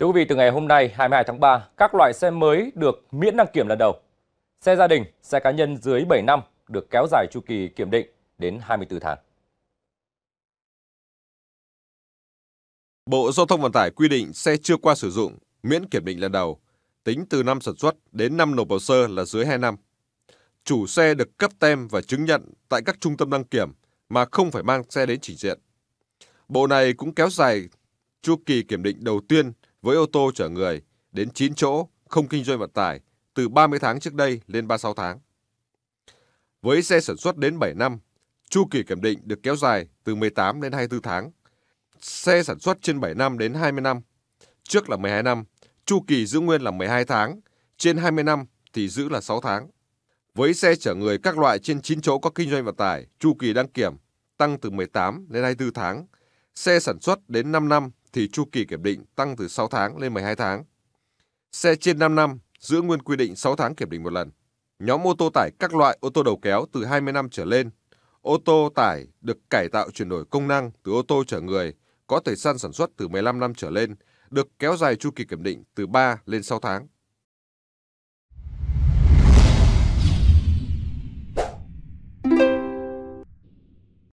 Thưa quý vị, từ ngày hôm nay 22 tháng 3, các loại xe mới được miễn đăng kiểm lần đầu. Xe gia đình, xe cá nhân dưới 7 năm được kéo dài chu kỳ kiểm định đến 24 tháng. Bộ Giao thông Vận tải quy định xe chưa qua sử dụng miễn kiểm định lần đầu, tính từ năm sản xuất đến năm nộp hồ sơ là dưới 2 năm. Chủ xe được cấp tem và chứng nhận tại các trung tâm đăng kiểm mà không phải mang xe đến chỉnh diện. Bộ này cũng kéo dài chu kỳ kiểm định đầu tiên với ô tô chở người đến 9 chỗ không kinh doanh vận tải từ 30 tháng trước đây lên 36 tháng. Với xe sản xuất đến 7 năm, chu kỳ kiểm định được kéo dài từ 18 đến 24 tháng. Xe sản xuất trên 7 năm đến 20 năm, trước là 12 năm, chu kỳ giữ nguyên là 12 tháng, trên 20 năm thì giữ là 6 tháng. Với xe chở người các loại trên 9 chỗ có kinh doanh vận tải, chu kỳ đăng kiểm tăng từ 18 đến 24 tháng, xe sản xuất đến 5 năm thì chu kỳ kiểm định tăng từ 6 tháng lên 12 tháng. Xe trên 5 năm giữ nguyên quy định 6 tháng kiểm định một lần. Nhóm ô tô tải các loại ô tô đầu kéo từ 20 năm trở lên, ô tô tải được cải tạo chuyển đổi công năng từ ô tô chở người có thời gian sản xuất từ 15 năm trở lên, được kéo dài chu kỳ kiểm định từ 3 lên 6 tháng.